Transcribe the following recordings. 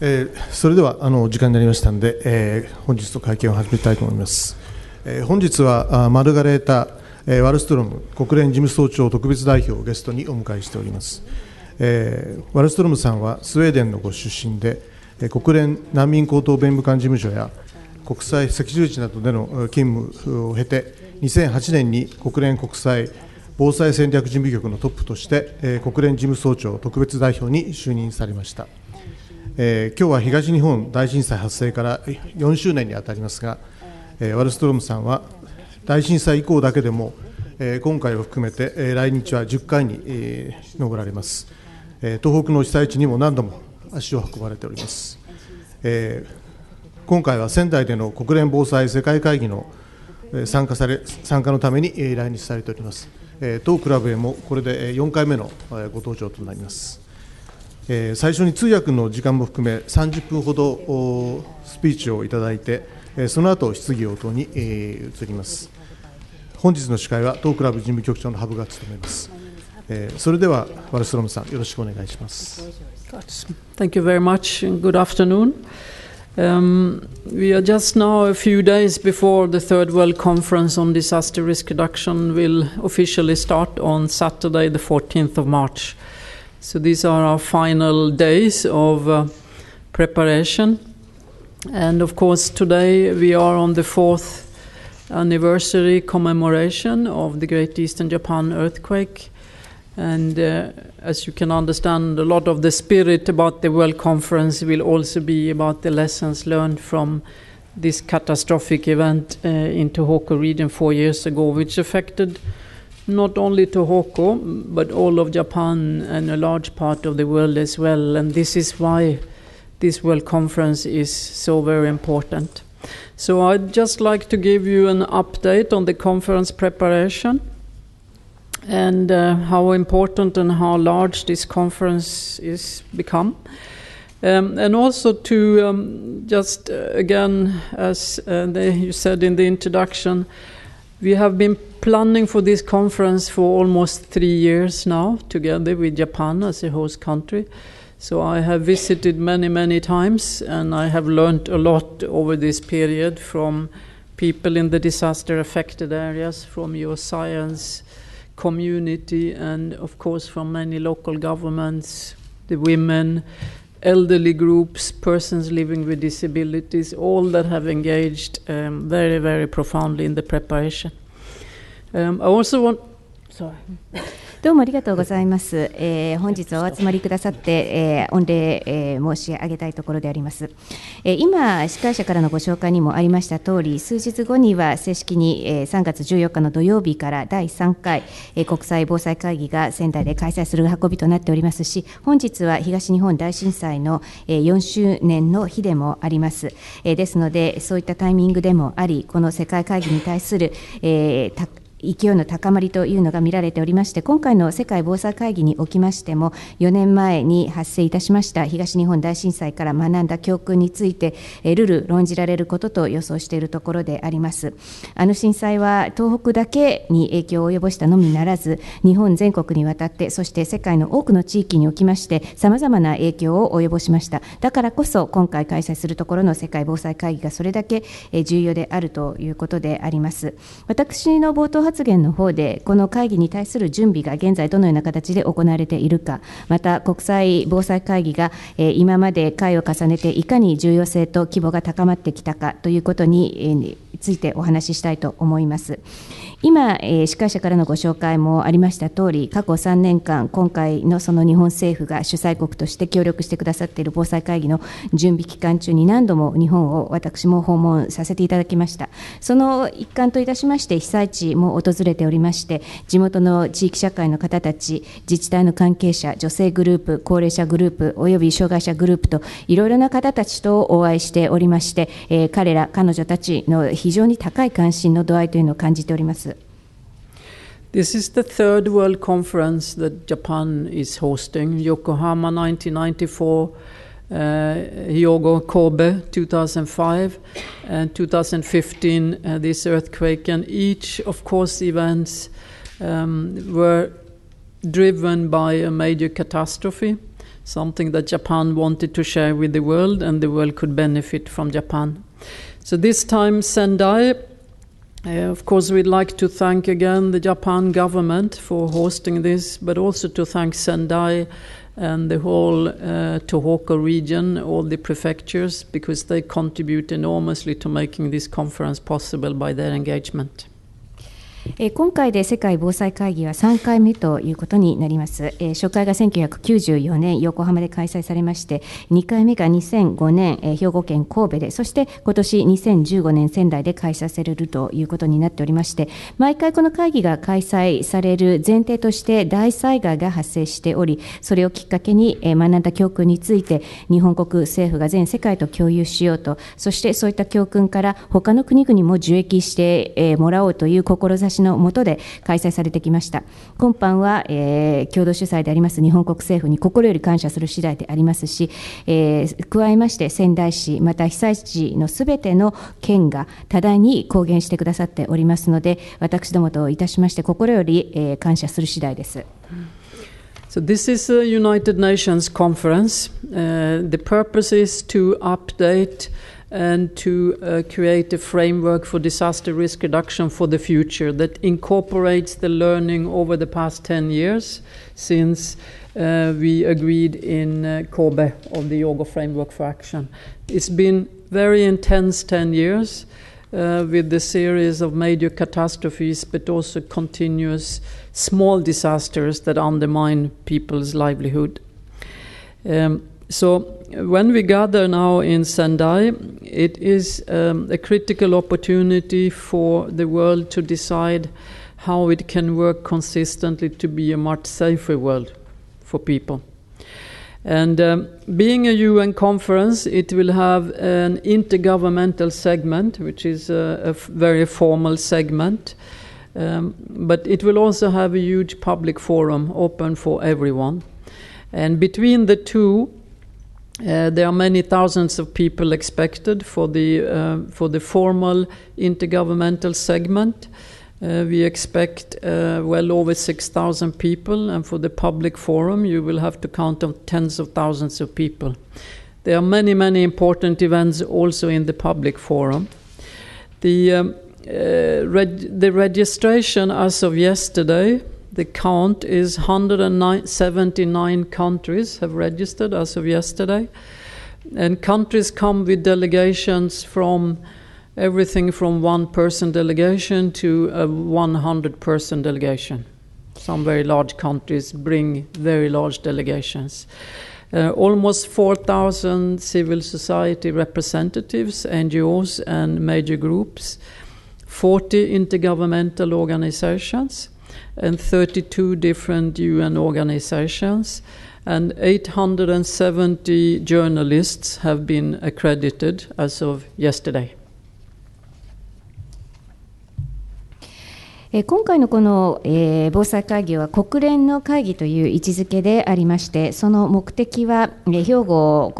えー、それではあの時間になりましたので、えー、本日の会見を始めたいと思います。えー、本日はあマルガレータ、えー、ワルストロム国連事務総長特別代表をゲストにお迎えしております。えー、ワルストロムさんはスウェーデンのご出身で、えー、国連難民高等弁務官事務所や国際赤十字などでの勤務を経て、2008年に国連国際防災戦略事務局のトップとして、えー、国連事務総長特別代表に就任されました。えー、今日は東日本大震災発生から4周年にあたりますが、えー、ワルストロムさんは大震災以降だけでも、えー、今回を含めて、えー、来日は10回に、えー、上られます、えー、東北の被災地にも何度も足を運ばれております、えー、今回は仙台での国連防災世界会議の参加され参加のために来日されております、えー、当クラブへもこれで4回目のご登場となりますえー、最初に通訳の時間も含め30分ほどおスピーチをいただいて、えー、その後質疑応答に、えー、移ります本日の司会は当クラブ事務局長の羽生が務めます、えー、それではワルスロムさんよろしくお願いします Thank you very much and good afternoon Um, we are just now a few days before the Third World Conference on Disaster Risk Reduction will officially start on Saturday, the 14th of March. So these are our final days of uh, preparation. And of course, today we are on the fourth anniversary commemoration of the Great Eastern Japan earthquake. And uh, as you can understand, a lot of the spirit about the World Conference will also be about the lessons learned from this catastrophic event uh, in Tohoku region four years ago, which affected not only to Hoko, but all of Japan and a large part of the world as well. And this is why this World Conference is so very important. So I'd just like to give you an update on the conference preparation and uh, how important and how large this conference is become. Um, and also to um, just uh, again, as uh, the, you said in the introduction, we have been planning for this conference for almost three years now, together with Japan as a host country. So I have visited many, many times, and I have learned a lot over this period from people in the disaster affected areas, from your science community, and of course from many local governments, the women, elderly groups, persons living with disabilities, all that have engaged um, very, very profoundly in the preparation. Um, I also want, sorry. どうもありがとうございます。えー、本日お集まりくださって、えー、御礼、えー、申し上げたいところであります。えー、今、司会者からのご紹介にもありました通り、数日後には正式に、えー、3月14日の土曜日から第3回、えー、国際防災会議が仙台で開催する運びとなっておりますし、本日は東日本大震災の、えー、4周年の日でもあります。えー、ですので、そういったタイミングでもあり、この世界会議に対する、えー、勢いの高まりというのが見られておりまして、今回の世界防災会議におきましても、4年前に発生いたしました東日本大震災から学んだ教訓について、るる論じられることと予想しているところであります。あの震災は東北だけに影響を及ぼしたのみならず、日本全国にわたって、そして世界の多くの地域におきまして、さまざまな影響を及ぼしました。だからこそ、今回開催するところの世界防災会議がそれだけ重要であるということであります。私の冒頭発言の方で、この会議に対する準備が現在、どのような形で行われているか、また国際防災会議が今まで会を重ねて、いかに重要性と規模が高まってきたかということについてお話ししたいと思います。今、司会者からのご紹介もありました通り、過去3年間、今回のその日本政府が主催国として協力してくださっている防災会議の準備期間中に何度も日本を私も訪問させていただきました。その一環といたしまして、被災地も訪れておりまして地元の地域社会の方たち自治体の関係者女性グループ高齢者グループおよび障害者グループといろいろな方たちとお会いしておりまして、えー、彼ら彼女たちの非常に高い関心の度合いというのを感じております。This is the third World Conference that Japan is hosting, Yokohama 1994. Uh, Hyogo Kobe 2005 and 2015 uh, this earthquake and each of course events um, were driven by a major catastrophe something that Japan wanted to share with the world and the world could benefit from Japan. So this time Sendai uh, of course, we'd like to thank again the Japan government for hosting this, but also to thank Sendai and the whole uh, Tohoku region, all the prefectures, because they contribute enormously to making this conference possible by their engagement. え今回で世界防災会議は3回目ということになります、え初回が1994年横浜で開催されまして2回目が2005年、え兵庫県神戸でそして今年2015年仙台で開催されるということになっておりまして毎回この会議が開催される前提として大災害が発生しておりそれをきっかけに、え学んだ教訓について日本国政府が全世界と共有しようとそしてそういった教訓から他の国々も受益して、えもらおうという志しの下で開催されてきました今般は、えー、共同主催であります日本国政府に心より感謝する次第でありますし、えー、加えまして仙台市また被災地のすべての県が多大に公言してくださっておりますので私どもといたしまして心より、えー、感謝する次第です。So this is a United Nations conference. Uh, the purpose is to update and to uh, create a framework for disaster risk reduction for the future that incorporates the learning over the past 10 years since uh, we agreed in uh, Kobe on the Yoga Framework for Action. It's been very intense 10 years. Uh, with the series of major catastrophes, but also continuous small disasters that undermine people's livelihood. Um, so when we gather now in Sendai, it is um, a critical opportunity for the world to decide how it can work consistently to be a much safer world for people. And um, being a UN conference, it will have an intergovernmental segment, which is a, very formal segment. Um, but it will also have a huge public forum open for everyone. And between the two, uh, there are many thousands of people expected for the uh, for the formal intergovernmental segment. Uh, we expect uh, well over 6,000 people, and for the public forum, you will have to count on tens of thousands of people. There are many, many important events also in the public forum. The, um, uh, reg- the registration as of yesterday the count is 179 countries have registered as of yesterday. And countries come with delegations from everything from one person delegation to a 100 person delegation. Some very large countries bring very large delegations. Uh, almost 4,000 civil society representatives, NGOs, and major groups, 40 intergovernmental organizations and 32 different UN organizations, and 870 journalists have been accredited as of yesterday. え今回のこの、え防災会議は国連の会議という位置づけでありましてその目的は、え兵庫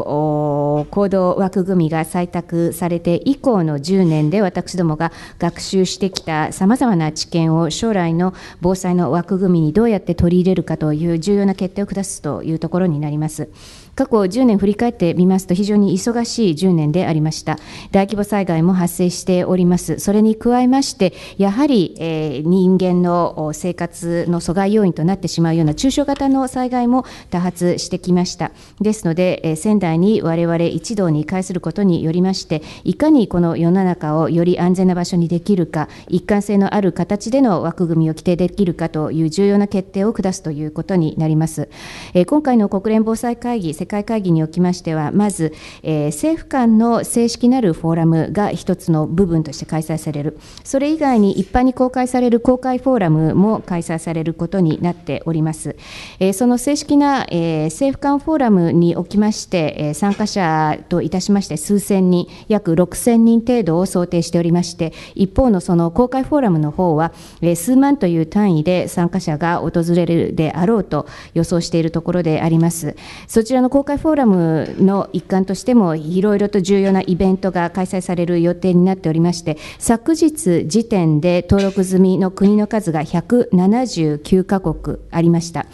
行動枠組みが採択されて以降の10年で私どもが学習してきたさまざまな知見を将来の防災の枠組みにどうやって取り入れるかという重要な決定を下すというところになります。過去10年振り返ってみますと非常に忙しい10年でありました大規模災害も発生しておりますそれに加えましてやはり、え人間の生活の阻害要因となってしまうような中小型の災害も多発してきましたですので、え仙台に我々一同に会することによりましていかにこの世の中をより安全な場所にできるか一貫性のある形での枠組みを規定できるかという重要な決定を下すということになります、え今回の国連防災会議世界会議におきましては、まず、えー、政府間の正式なるフォーラムが一つの部分として開催される、それ以外に一般に公開される公開フォーラムも開催されることになっております。えー、その正式な、えー、政府間フォーラムにおきまして、えー、参加者といたしまして、数千人、約6000人程度を想定しておりまして、一方のその公開フォーラムの方は、えー、数万という単位で参加者が訪れるであろうと予想しているところであります。そちらの公開フォーラムの一環としても、いろいろと重要なイベントが開催される予定になっておりまして、昨日時点で登録済みの国の数が179カ国ありました。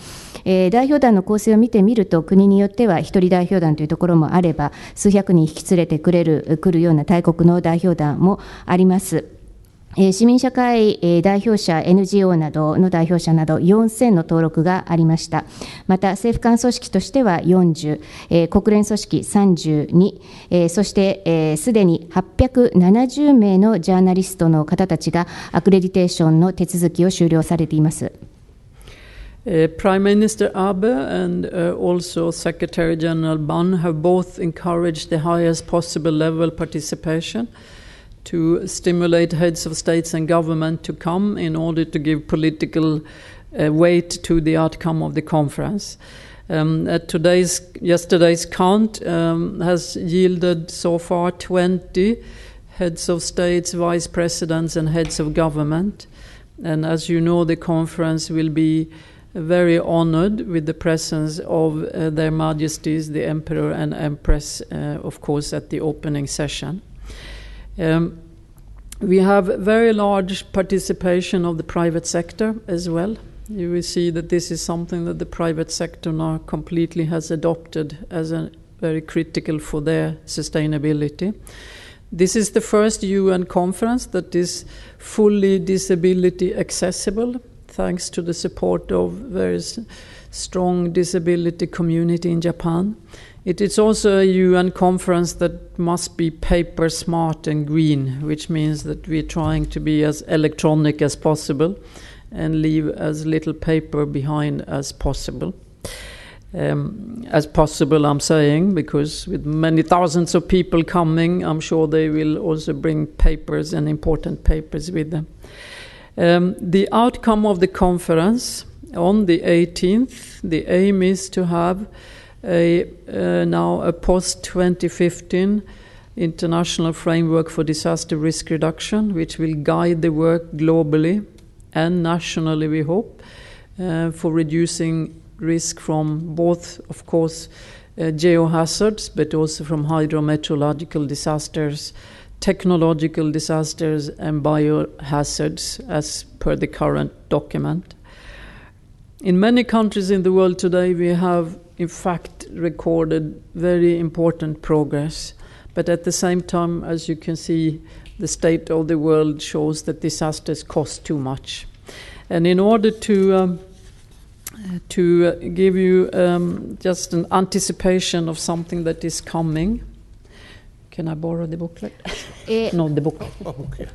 えー、代表団の構成を見てみると、国によっては1人代表団というところもあれば、数百人引き連れてくれる来るような大国の代表団もあります。市民社会代表者、NGO などの代表者など4000の登録がありました。また、政府間組織としては40、国連組織32、そしてすでに870名のジャーナリストの方たちがアクレディテーションの手続きを終了されています。Uh, Prime Minister Abe and uh, also Secretary General Ban have both encouraged the highest possible level participation. to stimulate heads of states and government to come in order to give political uh, weight to the outcome of the conference. Um, at today's yesterday's count um, has yielded so far 20 heads of states, vice presidents, and heads of government. And as you know, the conference will be very honored with the presence of uh, their majesties, the emperor and empress, uh, of course, at the opening session. Um, we have very large participation of the private sector as well. You will see that this is something that the private sector now completely has adopted as a very critical for their sustainability. This is the first UN conference that is fully disability accessible, thanks to the support of various strong disability community in Japan. It is also a UN conference that must be paper smart and green, which means that we're trying to be as electronic as possible and leave as little paper behind as possible. Um, as possible, I'm saying, because with many thousands of people coming, I'm sure they will also bring papers and important papers with them. Um, the outcome of the conference on the 18th, the aim is to have a, uh, now a post 2015 international framework for disaster risk reduction, which will guide the work globally and nationally, we hope, uh, for reducing risk from both, of course, uh, geohazards, but also from hydrometeorological disasters, technological disasters, and biohazards, as per the current document. In many countries in the world today, we have in fact recorded very important progress. But at the same time, as you can see, the state of the world shows that disasters cost too much. And in order to um, to give you um, just an anticipation of something that is coming, can I borrow the booklet? Eh. no, the book. Oh, okay.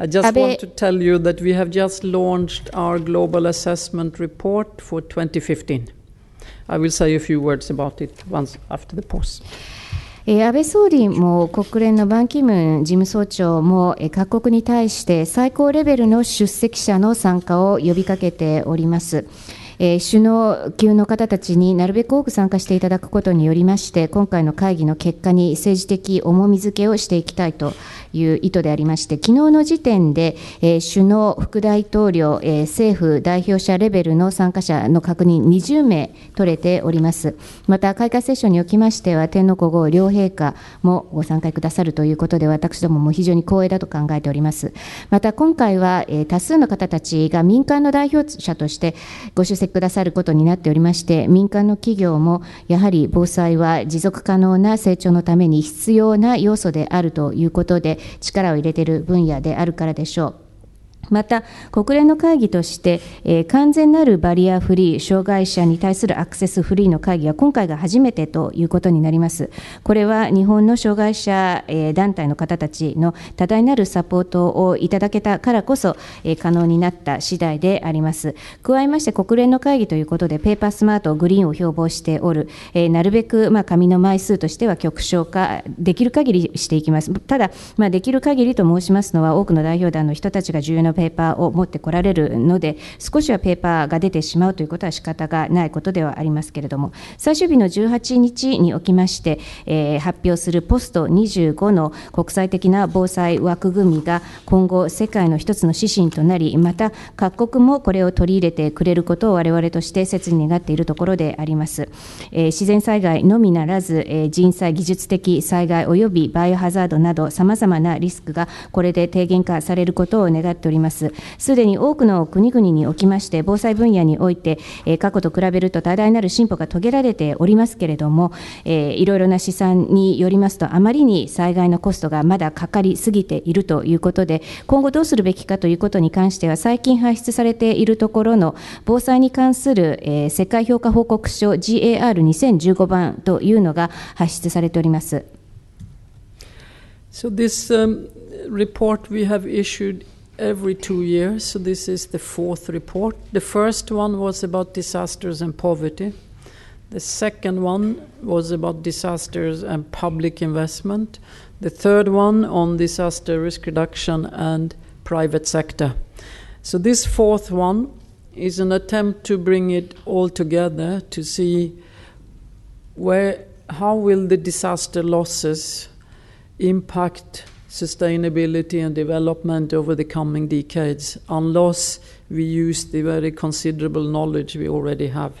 I just want to tell you that we have just launched our global assessment report for 2015. I will say a few words about it once after the pause. 安倍総理も国連のバン・キムン事務総長も各国に対して最高レベルの出席者の参加を呼びかけております。えー、首脳級の方たちになるべく多く参加していただくことによりまして、今回の会議の結果に政治的重みづけをしていきたいという意図でありまして、昨日の時点で、えー、首脳、副大統領、えー、政府代表者レベルの参加者の確認20名取れております。また、開会セッションにおきましては、天皇皇后両陛下もご参加くださるということで、私どもも非常に光栄だと考えております。また、今回は、え多数の方たちが民間の代表者としてご出席くださることになっておりまして、民間の企業もやはり防災は持続可能な成長のために必要な要素であるということで、力を入れている分野であるからでしょう。また国連の会議として、えー、完全なるバリアフリー障害者に対するアクセスフリーの会議は今回が初めてということになりますこれは日本の障害者、えー、団体の方たちの多大なるサポートをいただけたからこそ、えー、可能になった次第であります加えまして国連の会議ということでペーパースマートグリーンを標榜しておる、えなるべくまあ紙の枚数としては極小化できる限りしていきますただまあできる限りと申しますのは多くの代表団の人たちが重要なペーパーを持ってこられるので少しはペーパーが出てしまうということは仕方がないことではありますけれども最終日の18日におきまして、えー、発表するポスト25の国際的な防災枠組みが今後世界の一つの指針となりまた各国もこれを取り入れてくれることを我々として切に願っているところであります、えー、自然災害のみならず、えー、人災技術的災害およびバイオハザードなどさまざまなリスクがこれで低減化されることを願っておりますますすでに多くの国々におきまして防災分野において、過去と比べると多大なる進歩が遂げられておりますけれども、いろいろな試算によりますとあまりに災害のコストがまだかかりすぎているということで今後どうするべきかということに関しては最近発出されているところの防災に関する、世界評価報告書 GAR2015 番というのが発出されております。So this um, report we have issued every two years. So this is the fourth report. The first one was about disasters and poverty. The second one was about disasters and public investment. The third one on disaster risk reduction and private sector. So this fourth one is an attempt to bring it all together to see where how will the disaster losses impact sustainability and development over the coming decades unless we use the very considerable knowledge we already have.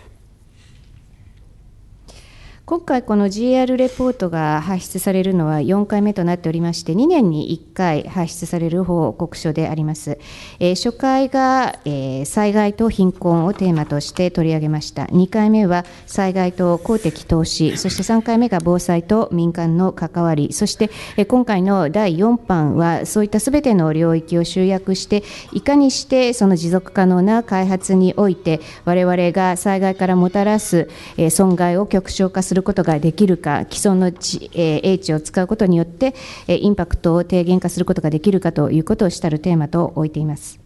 今回この GR レポートが発出されるのは4回目となっておりまして2年に1回発出される報告書であります、えー、初回が、えー、災害と貧困をテーマとして取り上げました2回目は災害と公的投資そして3回目が防災と民間の関わりそして、えー、今回の第4版はそういったすべての領域を集約していかにしてその持続可能な開発において我々が災害からもたらす、えー、損害を極小化するることができるか既存の地、え英知を使うことによって、えインパクトを低減化することができるかということを主たるテーマと置いています。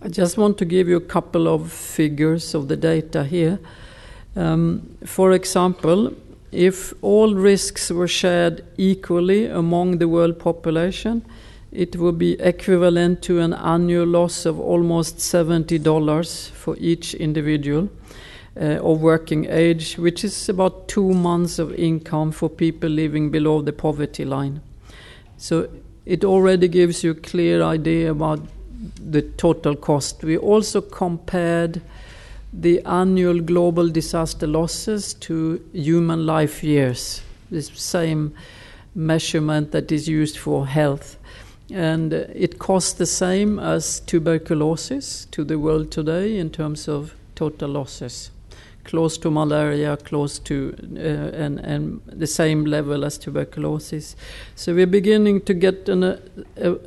I just want to give you a couple of figures of the data here. Um, for example, if all risks were shared equally among the world population, it would be equivalent to an annual loss of almost $70 for each individual. Uh, of working age, which is about two months of income for people living below the poverty line. So it already gives you a clear idea about the total cost. We also compared the annual global disaster losses to human life years, the same measurement that is used for health. And it costs the same as tuberculosis to the world today in terms of total losses close to malaria, close to uh, and and the same level as tuberculosis. So we're beginning to get an uh,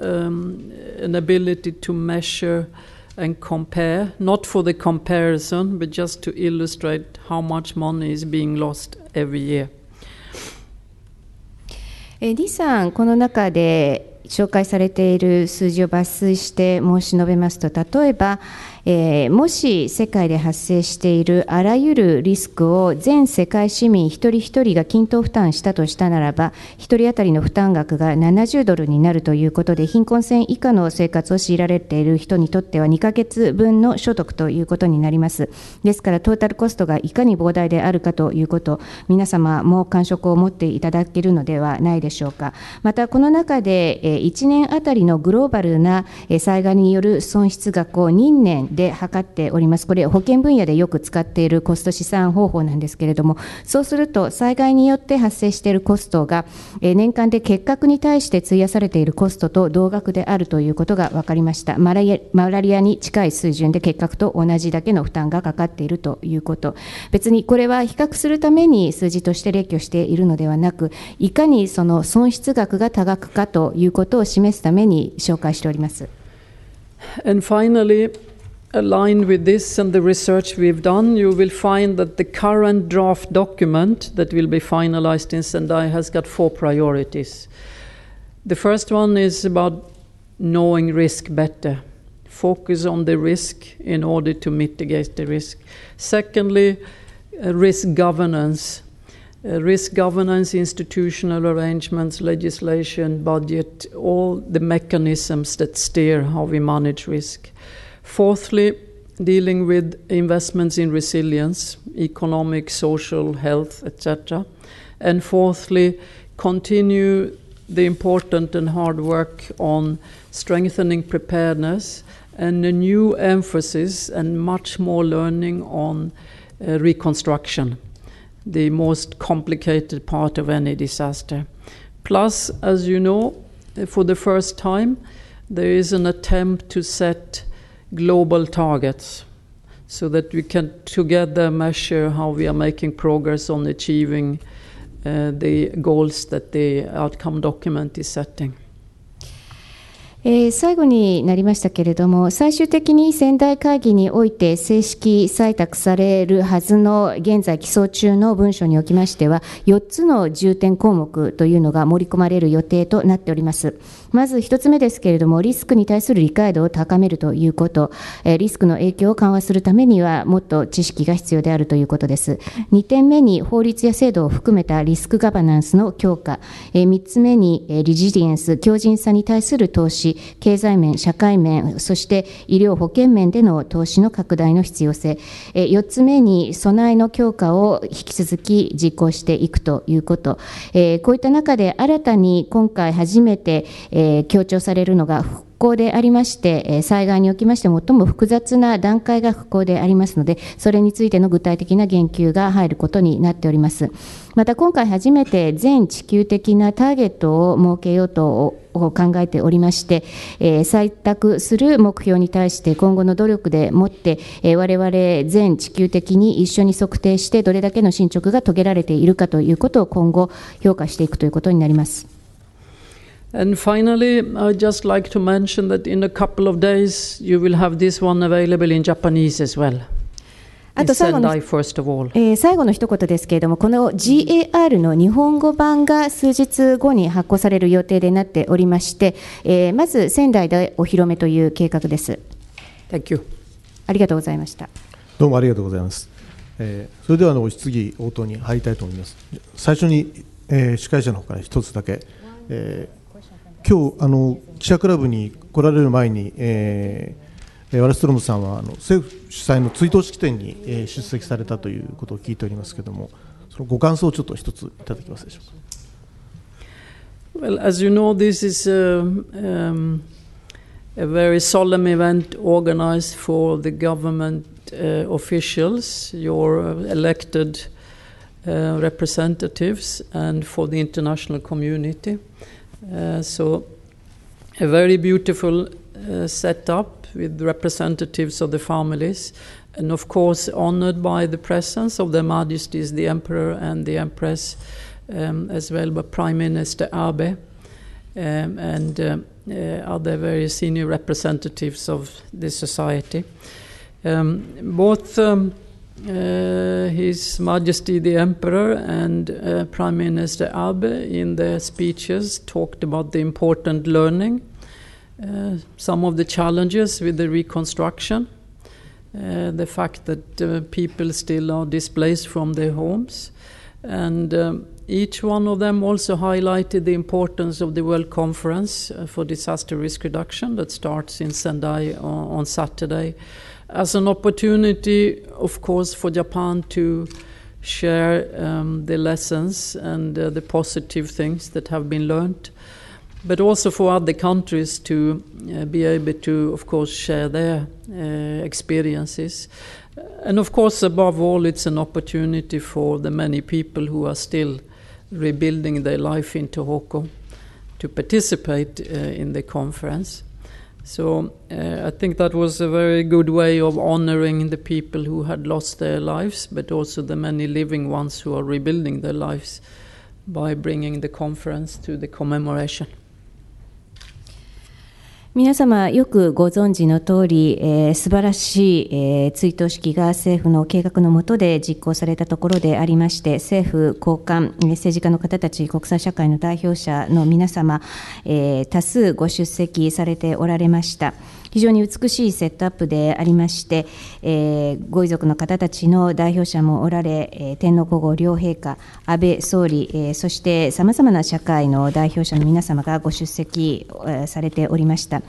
um, an ability to measure and compare, not for the comparison, but just to illustrate how much money is being lost every year. えー、さん、この中で紹介されている数字を抜粋して申し述べますと、例えば、eh, えー、もし世界で発生しているあらゆるリスクを全世界市民一人一人が均等負担したとしたならば、1人当たりの負担額が70ドルになるということで、貧困線以下の生活を強いられている人にとっては、2ヶ月分の所得ということになります。ですから、トータルコストがいかに膨大であるかということ、皆様も感触を持っていただけるのではないでしょうか。また、この中で、1年あたりのグローバルな災害による損失額を2年、で測っております、これ、保険分野でよく使っているコスト試算方法なんですけれども、そうすると、災害によって発生しているコストが、年間で結核に対して費やされているコストと同額であるということが分かりました、マラリアに近い水準で結核と同じだけの負担がかかっているということ、別にこれは比較するために数字として列挙しているのではなく、いかにその損失額が多額かということを示すために紹介しております。And finally, aligned with this and the research we've done, you will find that the current draft document that will be finalized in Sendai has got four priorities. The first one is about knowing risk better. Focus on the risk in order to mitigate the risk. Secondly, uh, risk governance. Uh, risk governance, institutional arrangements, legislation, budget, all the mechanisms that steer how we manage risk. Fourthly, dealing with investments in resilience, economic, social, health, etc. And fourthly, continue the important and hard work on strengthening preparedness and a new emphasis and much more learning on uh, reconstruction, the most complicated part of any disaster. Plus, as you know, for the first time, there is an attempt to set global targets so that we can together measure how we are making progress on achieving uh, the goals that the outcome document is setting. えー、最後になりましたけれども、最終的に仙台会議において正式採択されるはずの現在、起草中の文書におきましては、4つの重点項目というのが盛り込まれる予定となっております。まず1つ目ですけれども、リスクに対する理解度を高めるということ、えー、リスクの影響を緩和するためには、もっと知識が必要であるということです。2点目に、法律や制度を含めたリスクガバナンスの強化、えー、3つ目に、えー、リジリエンス、強靭さに対する投資、経済面、社会面、そして医療保険面での投資の拡大の必要性、4つ目に備えの強化を引き続き実行していくということ、こういった中で新たに今回初めて強調されるのが、行でありまして、災害におきまして最も複雑な段階が復興でありますので、それについての具体的な言及が入ることになっております。また今回初めて全地球的なターゲットを設けようとを考えておりまして、え採択する目標に対して今後の努力でもって、え我々全地球的に一緒に測定してどれだけの進捗が遂げられているかということを今後評価していくということになります。And finally, I'd just like to mention that in a couple of days you will have this one available in Japanese as well. あと最後の、えー、最後の一言ですけれども、この GAR の日本語版が数日後に発行される予定でなっておりまして、えー、まず仙台でお披露目という計画です。Thank you. ありがとうございました。どうもありがとうございます。えー、それではあの質疑応答に入りたいと思います。最初に、えー、司会者の方から一つだけ。えー今日あの記者クラブに来られる前に、えー、ワルストロムさんはあの政府主催の追悼式典に、えー、出席されたということを聞いておりますけれども、そのご感想をちょっと一ついただけますでしょうか。Well, as you know, this is a, um, a very solemn event organized for the government uh, officials, your elected uh, representatives, and for the international community. Uh, Uh, so, a very beautiful uh, setup with representatives of the families, and of course, honored by the presence of their majesties, the emperor and the empress, um, as well as Prime Minister Abe. Um, and uh, uh, other very senior representatives of the society. Um, both um, uh, His Majesty the Emperor and uh, Prime Minister Abe, in their speeches, talked about the important learning, uh, some of the challenges with the reconstruction, uh, the fact that uh, people still are displaced from their homes, and um, each one of them also highlighted the importance of the World Conference uh, for Disaster Risk Reduction that starts in Sendai on, on Saturday as an opportunity, of course, for Japan to share um, the lessons and uh, the positive things that have been learned, but also for other countries to uh, be able to, of course, share their uh, experiences. And of course, above all, it's an opportunity for the many people who are still rebuilding their life in Tohoku to participate uh, in the conference. So uh, I think that was a very good way of honoring the people who had lost their lives, but also the many living ones who are rebuilding their lives by bringing the conference to the commemoration. 皆様よくご存知の通り、えー、素晴らしい、えー、追悼式が政府の計画の下で実行されたところでありまして政府高官政治家の方たち国際社会の代表者の皆様、えー、多数ご出席されておられました。非常に美しいセットアップでありまして、えー、ご遺族の方たちの代表者もおられ、えー、天皇皇后両陛下、安倍総理、えー、そしてさまざまな社会の代表者の皆様がご出席、えー、されておりました。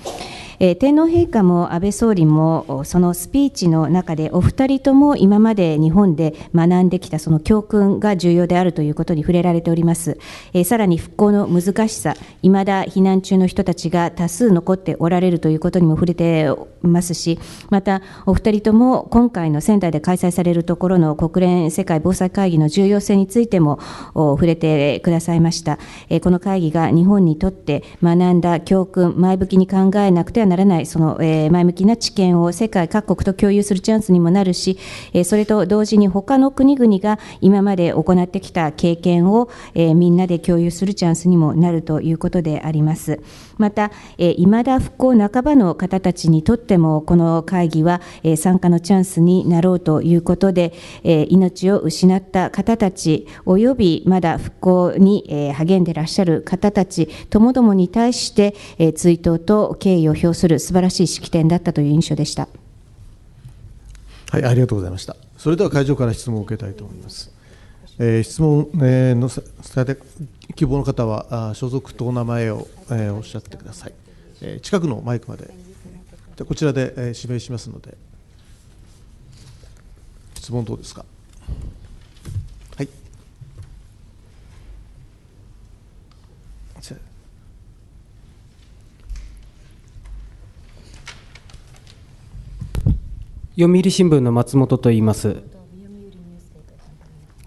えー、天皇陛下も安倍総理もそのスピーチの中でお二人とも今まで日本で学んできたその教訓が重要であるということに触れられております、えー、さらに復興の難しさ未だ避難中の人たちが多数残っておられるということにも触れていますしまたお二人とも今回の仙台で開催されるところの国連世界防災会議の重要性についても触れてくださいました、えー、この会議が日本にとって学んだ教訓前向きに考えなくてはならないその、え前向きな知見を世界各国と共有するチャンスにもなるし、えそれと同時に他の国々が今まで行ってきた経験を、えみんなで共有するチャンスにもなるということであります。また、え未だ復興半ばの方たちにとってもこの会議は、え参加のチャンスになろうということで、え命を失った方たちおよびまだ復興に、え励んでらっしゃる方たちともどもに対して、え追悼と敬意を表すする素晴らしい式典だったという印象でした。はい、ありがとうございました。それでは会場から質問を受けたいと思います。えー、質問、えー、の希望の方はあ所属とお名前を、えー、おっしゃってください。えー、近くのマイクまで、じゃ、こちらで、えー、指名しますので、質問どうですか。読売新聞の松本と言います。今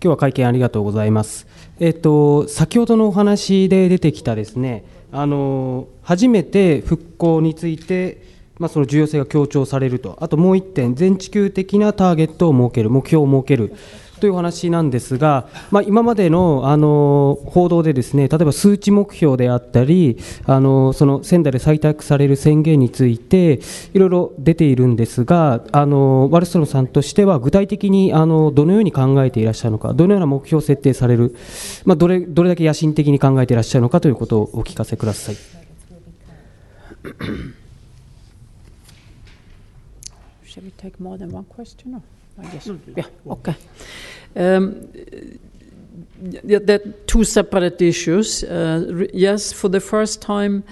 日は会見ありがとうございます。えっと先ほどのお話で出てきたですね、あの初めて復興について、まあ、その重要性が強調されると、あともう1点、全地球的なターゲットを設ける、目標を設ける、というお話なんですが、まあ、今までのあの報道でですね例えば数値目標であったりあのその仙台で採択される宣言についていろいろ出ているんですがあのワルストロムさんとしては具体的にあのどのように考えていらっしゃるのかどのような目標を設定される、まあ、どれどれだけ野心的に考えていらっしゃるのかということをお聞かせください。Should we take more than one question? Or? I guess. Mm. Yeah, okay. Um, yeah, there are two separate issues. Uh, yes, for the first time,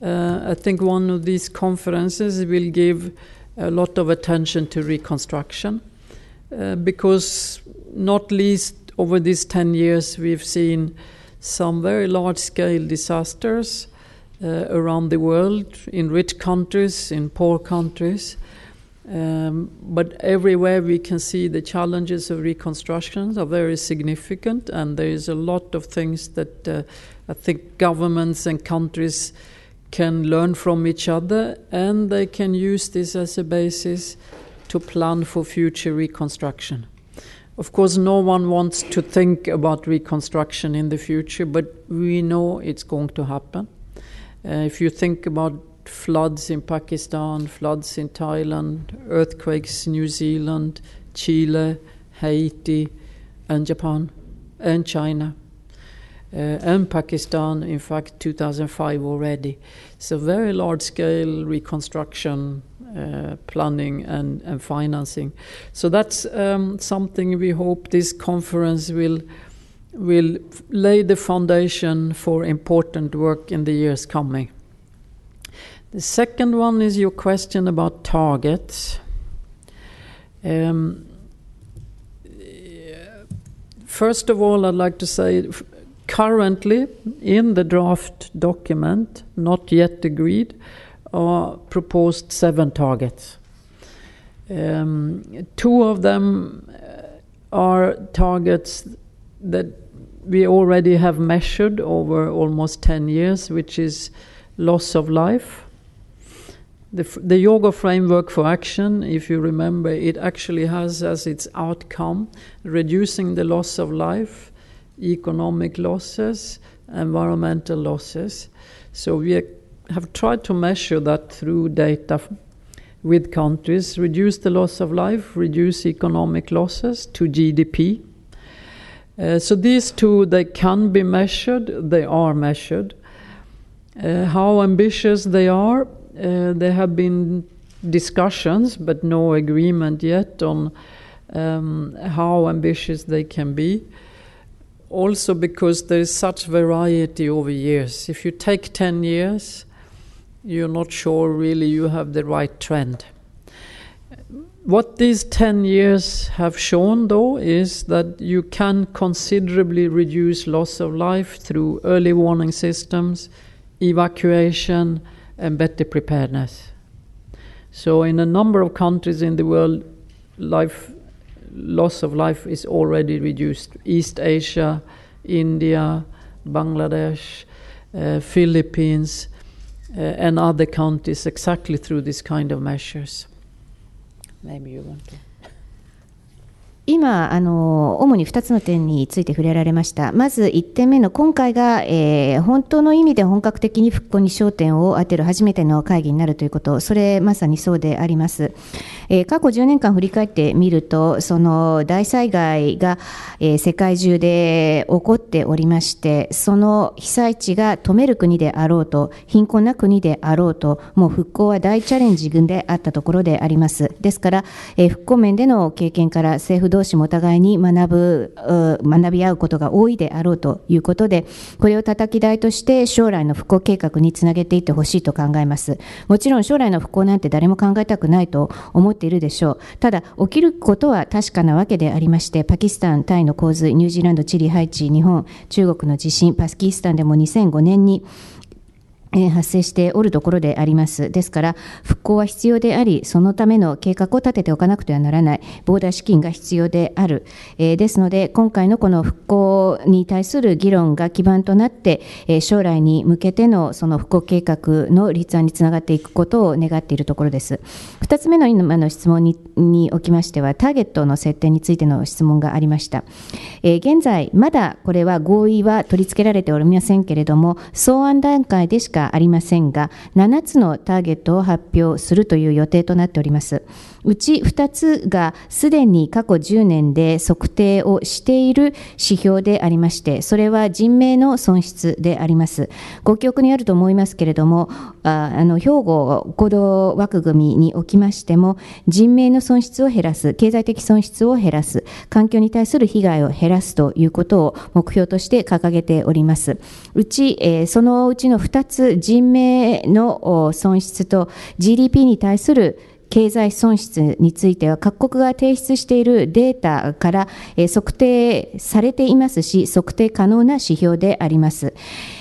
uh, I think one of these conferences will give a lot of attention to reconstruction uh, because, not least over these 10 years, we've seen some very large scale disasters uh, around the world, in rich countries, in poor countries. Um, but everywhere we can see the challenges of reconstructions are very significant, and there is a lot of things that uh, I think governments and countries can learn from each other, and they can use this as a basis to plan for future reconstruction. Of course, no one wants to think about reconstruction in the future, but we know it's going to happen. Uh, if you think about floods in Pakistan, floods in Thailand, earthquakes in New Zealand, Chile, Haiti, and Japan, and China. Uh, and Pakistan, in fact, 2005 already. So, very large scale reconstruction uh, planning and, and financing. So, that's um, something we hope this conference will, will lay the foundation for important work in the years coming. The second one is your question about targets. Um, first of all, I'd like to say currently in the draft document, not yet agreed, are proposed seven targets. Um, two of them uh, are targets that we already have measured over almost 10 years, which is loss of life the, the yoga framework for action, if you remember, it actually has as its outcome reducing the loss of life, economic losses, environmental losses. So we have tried to measure that through data with countries, reduce the loss of life, reduce economic losses to GDP. Uh, so these two, they can be measured, they are measured. Uh, how ambitious they are uh, there have been discussions, but no agreement yet on um, how ambitious they can be. Also, because there is such variety over years. If you take 10 years, you're not sure really you have the right trend. What these 10 years have shown, though, is that you can considerably reduce loss of life through early warning systems, evacuation, and better preparedness. So, in a number of countries in the world, life loss of life is already reduced. East Asia, India, Bangladesh, uh, Philippines, uh, and other countries exactly through this kind of measures. Maybe you want to. 今あの、主に2つの点について触れられました、まず1点目の今回が、えー、本当の意味で本格的に復興に焦点を当てる初めての会議になるということ、それ、まさにそうであります。えー、過去10年間振り返ってみると、その大災害が、えー、世界中で起こっておりまして、その被災地が止める国であろうと、貧困な国であろうと、もう復興は大チャレンジ群であったところであります。ですから、えー、復興面での経験から政府同士もお互いに学ぶ学び合うことが多いであろうということでこれを叩き台として将来の復興計画につなげていってほしいと考えますもちろん将来の復興なんて誰も考えたくないと思っているでしょうただ起きることは確かなわけでありましてパキスタンタイの洪水ニュージーランドチリハイチ日本中国の地震パキスタンでも2005年に発生しておるところであります。ですから、復興は必要であり、そのための計画を立てておかなくてはならない、ダー資金が必要である。えー、ですので、今回のこの復興に対する議論が基盤となって、えー、将来に向けてのその復興計画の立案につながっていくことを願っているところです。2つ目の今の質問ににおきましては、ターゲットの設定についての質問がありました。えー、現在、まだこれは合意は取り付けられておりませんけれども、草案段階でしかありませんが7つのターゲットを発表するという予定となっております。うち2つがすでに過去10年で測定をしている指標でありまして、それは人命の損失であります。ご記憶にあると思いますけれども、ああの兵庫行動枠組みにおきましても、人命の損失を減らす、経済的損失を減らす、環境に対する被害を減らすということを目標として掲げております。うち、えそのうちの2つ、人命の損失と GDP に対する経済損失については各国が提出しているデータから測定されていますし測定可能な指標であります。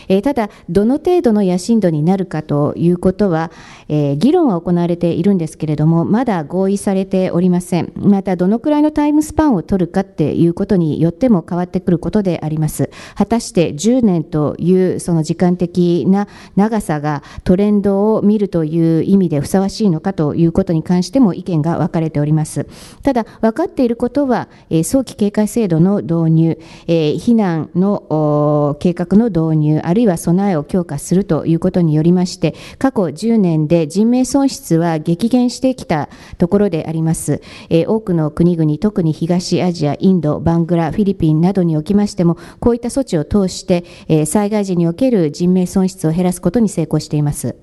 えただ、どの程度の野心度になるかということは、え議論は行われているんですけれども、まだ合意されておりません、またどのくらいのタイムスパンを取るかっていうことによっても変わってくることであります。果たして10年というその時間的な長さがトレンドを見るという意味でふさわしいのかということに関しても意見が分かれております。ただ、分かっていることは、え早期警戒制度の導入、え避難の計画の導入、あるるいは備えを強化するということによりまして過去10年で人命損失は激減してきたところであります、えー、多くの国々特に東アジアインドバングラフィリピンなどにおきましてもこういった措置を通して、えー、災害時における人命損失を減らすことに成功しています。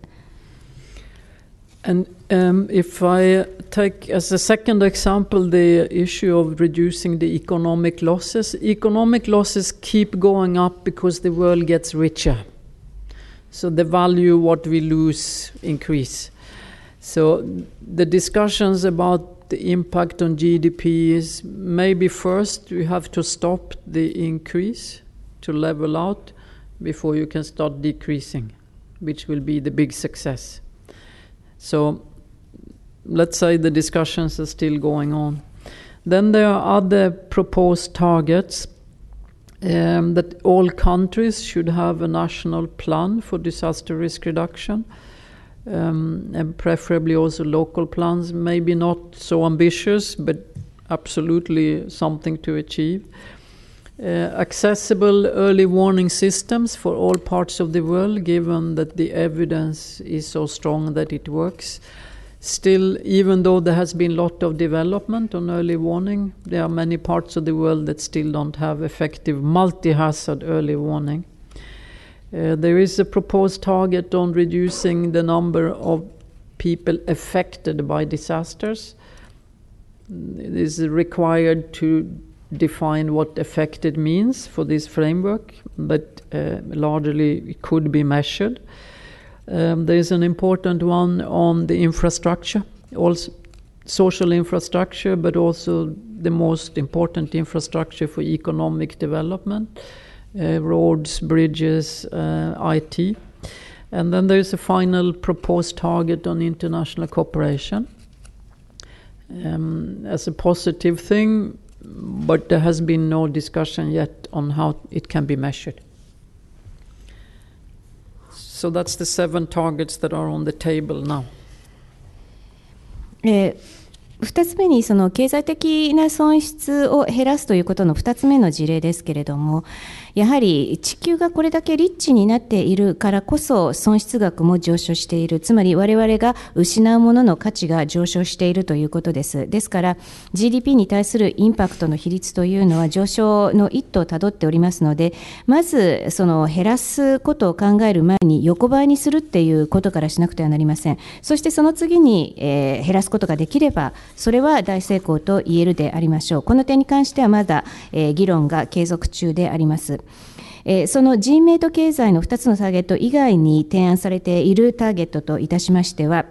And Um, if I take as a second example the issue of reducing the economic losses, economic losses keep going up because the world gets richer. So the value what we lose increase. So the discussions about the impact on GDP is maybe first you have to stop the increase to level out before you can start decreasing, which will be the big success. So let's say the discussions are still going on. Then there are other proposed targets um, that all countries should have a national plan for disaster risk reduction. Um, and preferably also local plans, maybe not so ambitious, but absolutely something to achieve. Uh, accessible early warning systems for all parts of the world, given that the evidence is so strong that it works. Still, even though there has been a lot of development on early warning, there are many parts of the world that still don't have effective multi-hazard early warning. Uh, there is a proposed target on reducing the number of people affected by disasters. It is required to define what affected means for this framework, but uh, largely it could be measured. Um, there is an important one on the infrastructure, also social infrastructure, but also the most important infrastructure for economic development uh, roads, bridges, uh, IT. And then there is a final proposed target on international cooperation um, as a positive thing, but there has been no discussion yet on how it can be measured. So that's the seven targets that are on the table now. えー、2つ目にその経済的な損失を減らすということの2つ目の事例ですけれども、やはり地球がこれだけリッチになっているからこそ損失額も上昇しているつまり我々が失うものの価値が上昇しているということですですから GDP に対するインパクトの比率というのは上昇の一途をたどっておりますのでまずその減らすことを考える前に横ばいにするっていうことからしなくてはなりませんそしてその次に、えー、減らすことができればそれは大成功と言えるでありましょうこの点に関してはまだ、えー、議論が継続中でありますえー、その G メイ経済の2つのターゲット以外に提案されているターゲットといたしましては、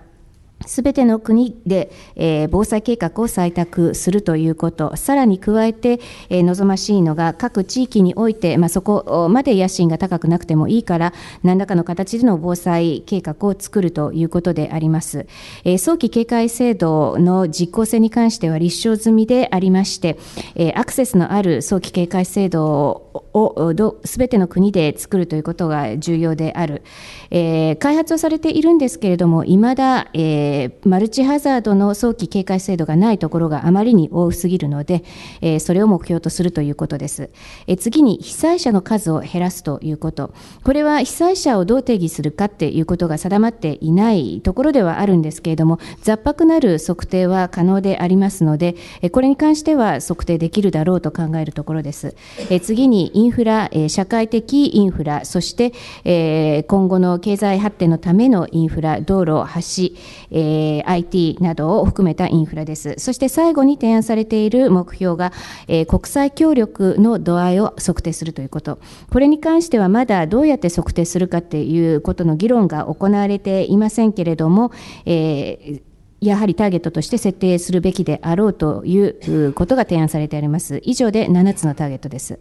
すべての国で、えー、防災計画を採択するということ、さらに加えて、えー、望ましいのが、各地域において、まあ、そこまで野心が高くなくてもいいから、何らかの形での防災計画を作るということであります。えー、早期警戒制度の実効性に関しては立証済みでありまして、えアクセスのある早期警戒制度をすべての国で作るということが重要である、えー、開発をされているんですけれども、いまだ、えー、マルチハザードの早期警戒制度がないところがあまりに多すぎるので、えー、それを目標とするということです、えー、次に被災者の数を減らすということ、これは被災者をどう定義するかっていうことが定まっていないところではあるんですけれども、雑白なる測定は可能でありますので、これに関しては測定できるだろうと考えるところです。えー、次にインフラ、え社会的インフラ、そして、え今後の経済発展のためのインフラ、道路、橋、え IT などを含めたインフラです。そして最後に提案されている目標が、え国際協力の度合いを測定するということ。これに関してはまだどうやって測定するかっていうことの議論が行われていませんけれども、えやはりターゲットとして設定するべきであろうということが提案されてあります。以上で7つのターゲットです。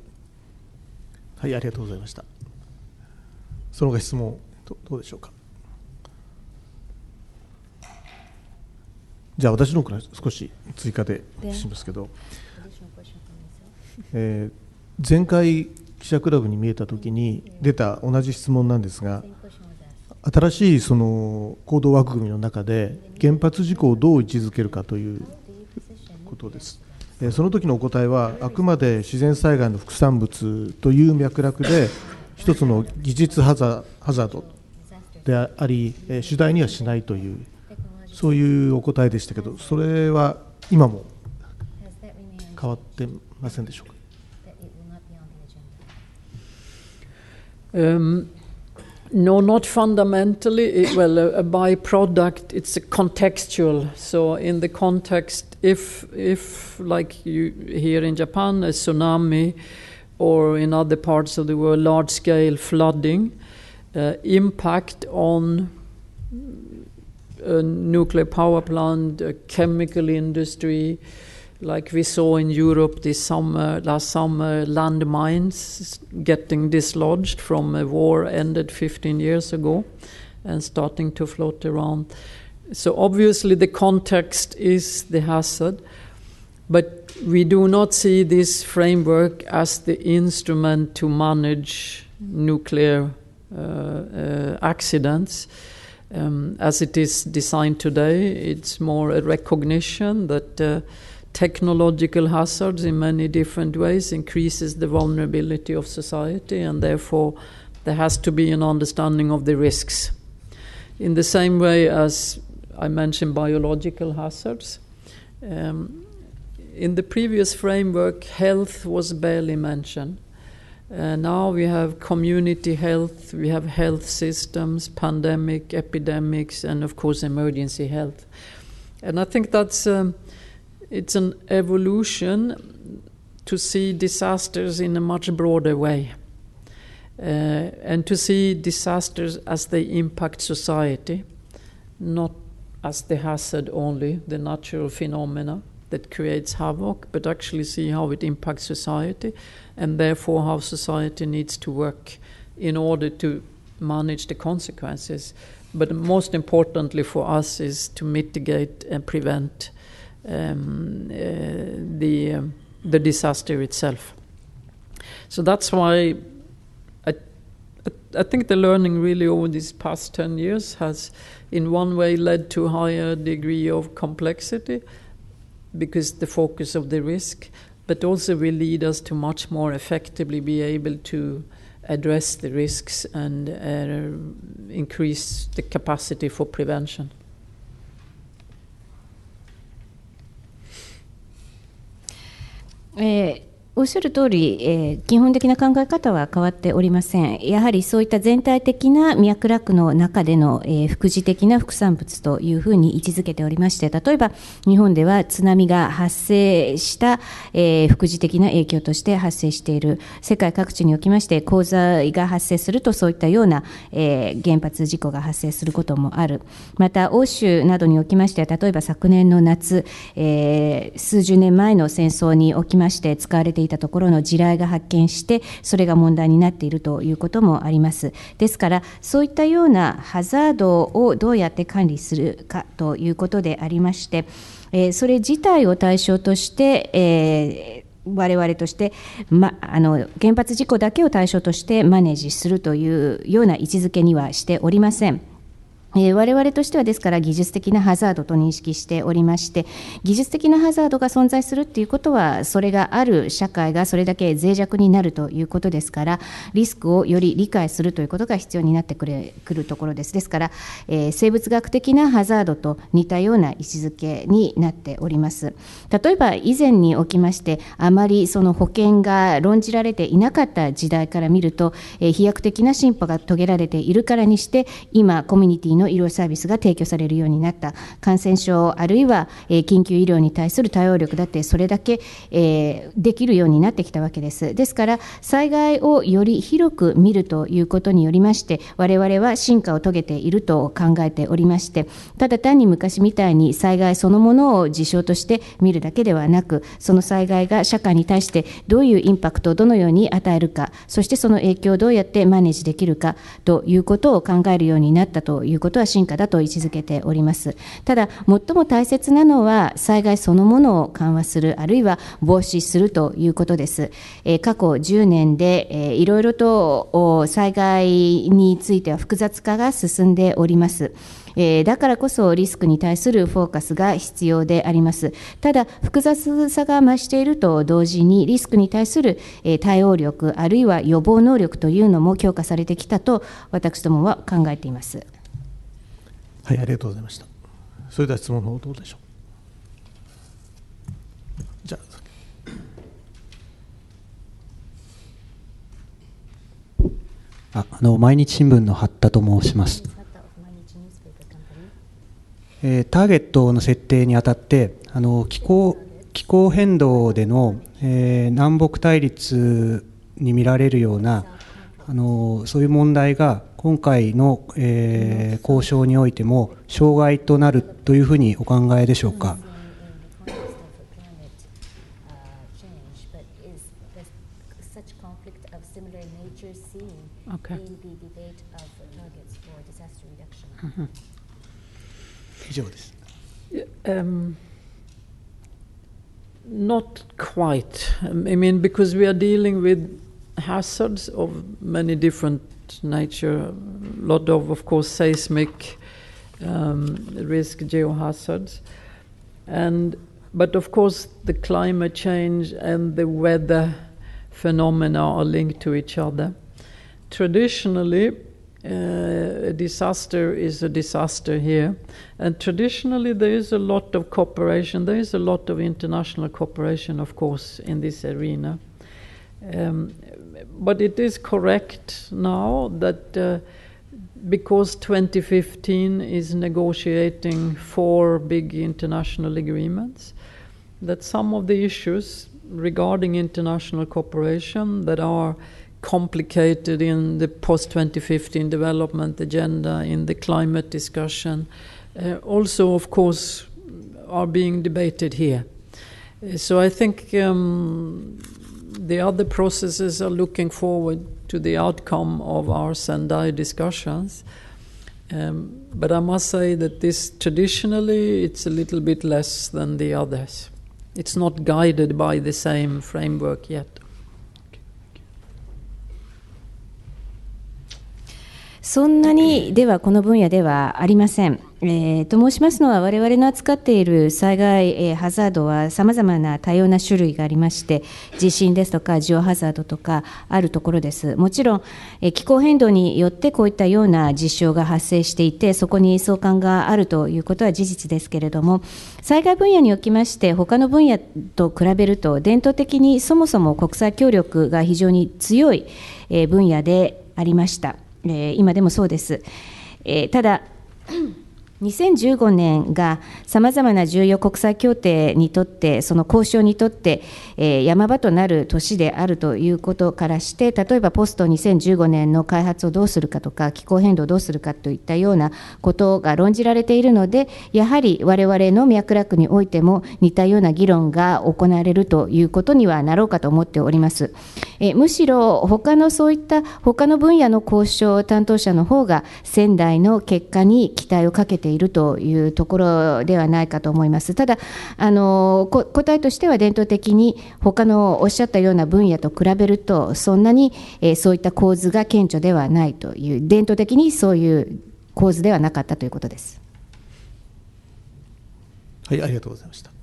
はい、ありがとうございました。その他質問ど、どうでしょうか。じゃあ、私の方から少し追加でしますけど、えー、前回、記者クラブに見えたときに出た同じ質問なんですが、新しいその行動枠組みの中で、原発事故をどう位置づけるかということです。その時のお答えはあくまで自然災害の副産物という脈絡で一つの技術ハザードであり主題にはしないというそういうお答えでしたけどそれは今も変わってませんでしょうか。No, not fundamentally. It, well, a, a, byproduct. It's a contextual. So, in the context, if if like you here in Japan, a tsunami, or in other parts of the world, large scale flooding, uh, impact on a nuclear power plant, a chemical industry, like we saw in Europe this summer, last summer, landmines getting dislodged from a war ended 15 years ago and starting to float around. So obviously the context is the hazard, but we do not see this framework as the instrument to manage nuclear uh, uh, accidents. Um, as it is designed today, it's more a recognition that uh, technological hazards in many different ways increases the vulnerability of society, and therefore there has to be an understanding of the risks. In the same way as I mentioned biological hazards, um, in the previous framework, health was barely mentioned. Uh, now we have community health, we have health systems, pandemic, epidemics, and of course emergency health. And I think that's um, it's an evolution to see disasters in a much broader way uh, and to see disasters as they impact society, not as the hazard only, the natural phenomena that creates havoc, but actually see how it impacts society and therefore how society needs to work in order to manage the consequences. But most importantly for us is to mitigate and prevent um, eh, the eh, the disaster itself. So that's why I, I think the learning really over these past 10 years has, in one way, led to a higher degree of complexity because the focus of the risk, but also will lead us to much more effectively be able to address the risks and uh, increase the capacity for prevention. 诶。おっしゃる通り、えー、基本的な考え方は変わっておりません。やはりそういった全体的な脈絡の中での、えー、副次的な副産物というふうに位置づけておりまして、例えば日本では津波が発生した、えー、副次的な影響として発生している、世界各地におきまして洪水が発生するとそういったような、え原発事故が発生することもある。また欧州などにおきましては、例えば昨年の夏、え数十年前の戦争におきまして使われているいたところの地雷が発見してそれが問題になっているということもありますですからそういったようなハザードをどうやって管理するかということでありまして、えそれ自体を対象として、えー我々として、ま、あの原発事故だけを対象としてマネージするというような位置づけにはしておりません。え我々としてはですから技術的なハザードと認識しておりまして技術的なハザードが存在するっていうことはそれがある社会がそれだけ脆弱になるということですからリスクをより理解するということが必要になってくれくるところですですから、えー、生物学的なハザードと似たような位置づけになっております例えば以前におきましてあまりその保険が論じられていなかった時代から見ると、えー、飛躍的な進歩が遂げられているからにして今コミュニティのの医療サービスが提供されるようになった感染症あるいは緊急医療に対する対応力だってそれだけできるようになってきたわけですですから災害をより広く見るということによりまして我々は進化を遂げていると考えておりましてただ単に昔みたいに災害そのものを事象として見るだけではなくその災害が社会に対してどういうインパクトをどのように与えるかそしてその影響をどうやってマネージできるかということを考えるようになったということことは進化だと位置づけておりますただ最も大切なのは災害そのものを緩和するあるいは防止するということです、え過去10年で、えー、いろいろと災害については複雑化が進んでおりますえだからこそリスクに対するフォーカスが必要であります。ただ、複雑さが増していると同時に、リスクに対する、え対応力、あるいは予防能力というのも強化されてきたと、私どもは考えています。はい、ありがとうございました。それでは質問の方どうでしょう。じゃあ。ああの毎日新聞の八田と申します、えー、ターゲットの設定にあたってあの気候気候変動での、えー、南北対立に見られるようなあのそういう問題が今回の、えー、交渉においても障害となるというふうにお考えでしょうか。以上です。Um, not quite. I mean, because we are dealing with hazards of many different nature. A lot of, of course, seismic um, risk, geohazards, and but of course the climate change and the weather phenomena are linked to each other. Traditionally, uh, a disaster is a disaster here. And traditionally, there is a lot of cooperation. There is a lot of international cooperation, of course, in this arena. Um, but it is correct now that uh, because 2015 is negotiating four big international agreements, that some of the issues regarding international cooperation that are complicated in the post 2015 development agenda, in the climate discussion, uh, also, of course, are being debated here. So I think um, the other processes are looking forward to the outcome of our Sendai discussions. Um, but I must say that this traditionally it's a little bit less than the others. It's not guided by the same framework yet. そんなにではこの分野ではありません。えー、と申しますのは、我々の扱っている災害、えー、ハザードはさまざまな多様な種類がありまして、地震ですとか、ジオハザードとかあるところです。もちろん、えー、気候変動によってこういったような実証が発生していて、そこに相関があるということは事実ですけれども、災害分野におきまして、他の分野と比べると、伝統的にそもそも国際協力が非常に強い、えー、分野でありました。えー、今でもそうです。えー、ただ2015年がさまざまな重要国際協定にとって、その交渉にとって、えー、山場となる年であるということからして、例えばポスト2015年の開発をどうするかとか、気候変動をどうするかといったようなことが論じられているので、やはり我々の脈絡においても似たような議論が行われるということにはなろうかと思っております。えむしろ他のそういった他の分野の交渉担当者の方が仙台の結果に期待をかけてているというところではないかと思います。ただあの答えとしては伝統的に他のおっしゃったような分野と比べるとそんなに、えそういった構図が顕著ではないという伝統的にそういう構図ではなかったということです。はい、ありがとうございました。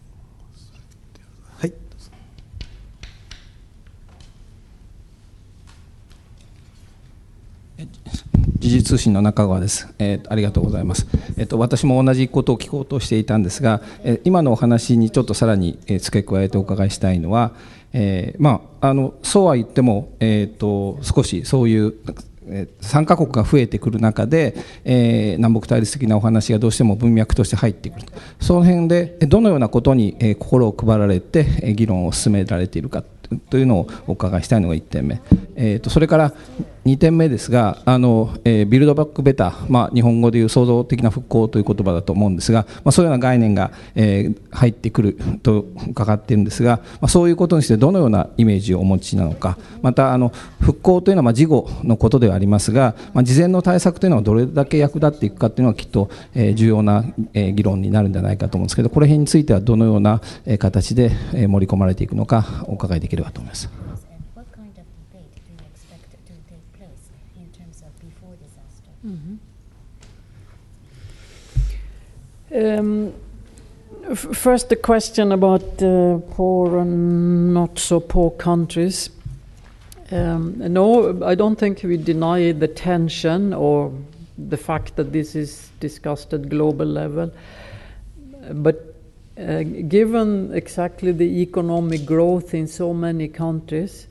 時事通信の中川です、えー、ありがとうございます、えーと、私も同じことを聞こうとしていたんですが、えー、今のお話にちょっとさらに、えー、付け加えてお伺いしたいのは、えー、まああのそうは言っても、えーと、少しそういう参加国が増えてくる中で、えー、南北対立的なお話がどうしても文脈として入ってくるとその辺でどのようなことに心を配られて議論を進められているかというのをお伺いしたいのが1点目、えーと、それから2点目ですがあの、えー、ビルドバックベタ、まあ、日本語でいう創造的な復興という言葉だと思うんですが、まあ、そういうような概念が、えー、入ってくると伺っているんですが、まあ、そういうことにしてどのようなイメージをお持ちなのかまたあの復興というのはま事後のことではありますが、まあ、事前の対策というのはどれだけ役立っていくかというのはきっと、えー、重要な、えー、議論になるんじゃないかと思うんですけどこの辺についてはどのような形で盛り込まれていくのかお伺いでき Mm-hmm. Um, first, the question about uh, poor and not so poor countries. Um, no, I don't think we deny the tension or the fact that this is discussed at global level. But uh, given exactly the economic growth in so many countries,